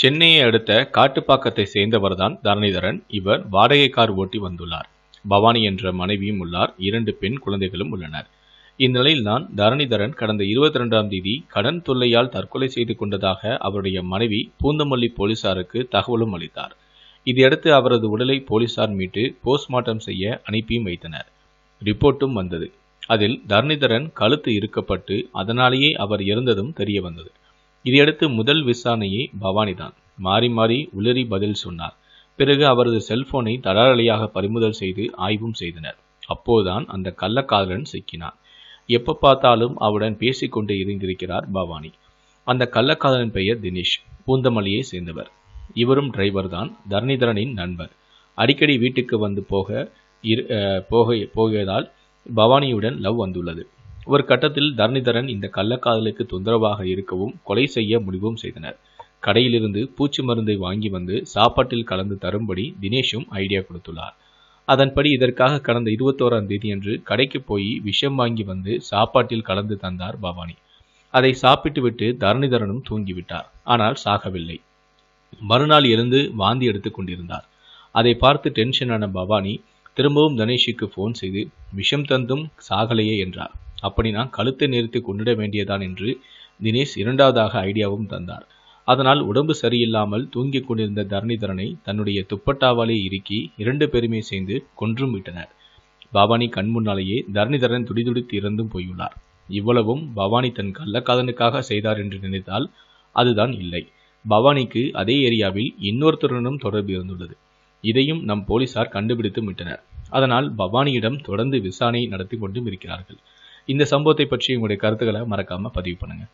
சென்னையை அடுத்த காட்டுப்பாக்கத்தை சேர்ந்தவர்தான் தரணிதரன் இவர் வாடகை கார் ஓட்டி வந்துள்ளார் பவானி என்ற மனைவியும் உள்ளார் இரண்டு பெண் குழந்தைகளும் உள்ளனர் இந்நிலையில் தான் தரணிதரன் கடந்த இருபத்தி ரெண்டாம் தேதி கடன் தொல்லையால் தற்கொலை செய்து கொண்டதாக அவருடைய மனைவி பூந்தமல்லி போலீசாருக்கு தகவலும் அளித்தார் இதையடுத்து அவரது உடலை போலீசார் மீட்டு போஸ்ட்மார்ட்டம் செய்ய அனுப்பியும் வைத்தனர் ரிப்போர்ட்டும் வந்தது அதில் தரணிதரன் கழுத்து இருக்கப்பட்டு அதனாலேயே அவர் இறந்ததும் தெரிய வந்தது இதையடுத்து முதல் விசாரணையை பவானிதான் மாறி மாறி உளறி பதில் சொன்னார் பிறகு அவரது செல்போனை தடாரலியாக பறிமுதல் செய்து ஆய்வும் செய்தனர் அப்போதுதான் அந்த கள்ளக்காதலன் சிக்கினான் எப்ப பார்த்தாலும் அவருடன் பேசிக்கொண்டே இருந்திருக்கிறார் பவானி அந்த கள்ளக்காரன் பெயர் தினேஷ் பூந்தமல்லியை சேர்ந்தவர் இவரும் டிரைவர் தான் தரணிதரனின் நண்பர் அடிக்கடி வீட்டுக்கு வந்து போக இரு போக போகியதால் பவானியுடன் லவ் வந்துள்ளது ஒரு கட்டத்தில் தரணிதரன் இந்த கள்ளக்காதலுக்கு தொந்தரவாக இருக்கவும் கொலை செய்ய முடிவும் செய்தனர் கடையிலிருந்து பூச்சி மருந்தை வாங்கி வந்து சாப்பாட்டில் கலந்து தரும்படி தினேஷும் ஐடியா கொடுத்துள்ளார் அதன்படி இதற்காக கடந்த இருபத்தோராம் தேதியன்று கடைக்கு போய் விஷம் வாங்கி வந்து சாப்பாட்டில் கலந்து தந்தார் பவானி அதை சாப்பிட்டுவிட்டு தரணிதரனும் தூங்கிவிட்டார் ஆனால் சாகவில்லை மறுநாள் இருந்து வாந்தி எடுத்துக் கொண்டிருந்தார் அதை பார்த்து டென்ஷனான பவானி திரும்பவும் தனேஷுக்கு ஃபோன் செய்து விஷம் தந்தும் சாகலையே என்றார் அப்படின்னா கழுத்தை நிறுத்தி கொண்டுட வேண்டியதான் என்று தினேஷ் இரண்டாவதாக ஐடியாவும் தந்தார் அதனால் உடம்பு சரியில்லாமல் தூங்கிக் கொண்டிருந்த தரணிதரனை தன்னுடைய துப்பட்டாவாலே இறுக்கி இரண்டு பேருமே சேர்ந்து கொன்றும் விட்டனர் பவானி கண் முன்னாலேயே தரணிதரன் துடிதுடித்து இறந்தும் போயுள்ளார் இவ்வளவும் பவானி தன் கள்ளக்காதனுக்காக செய்தார் என்று நினைத்தால் அதுதான் இல்லை பவானிக்கு அதே ஏரியாவில் இன்னொருத்தருடனும் தொடர்பு இருந்துள்ளது இதையும் நம் போலீசார் கண்டுபிடித்து விட்டனர் அதனால் பவானியிடம் தொடர்ந்து விசாரணை நடத்தி கொண்டும் இருக்கிறார்கள் இந்த சம்பவத்தை பற்றி உங்களுடைய கருத்துக்களை மறக்காம பதிவு பண்ணுங்க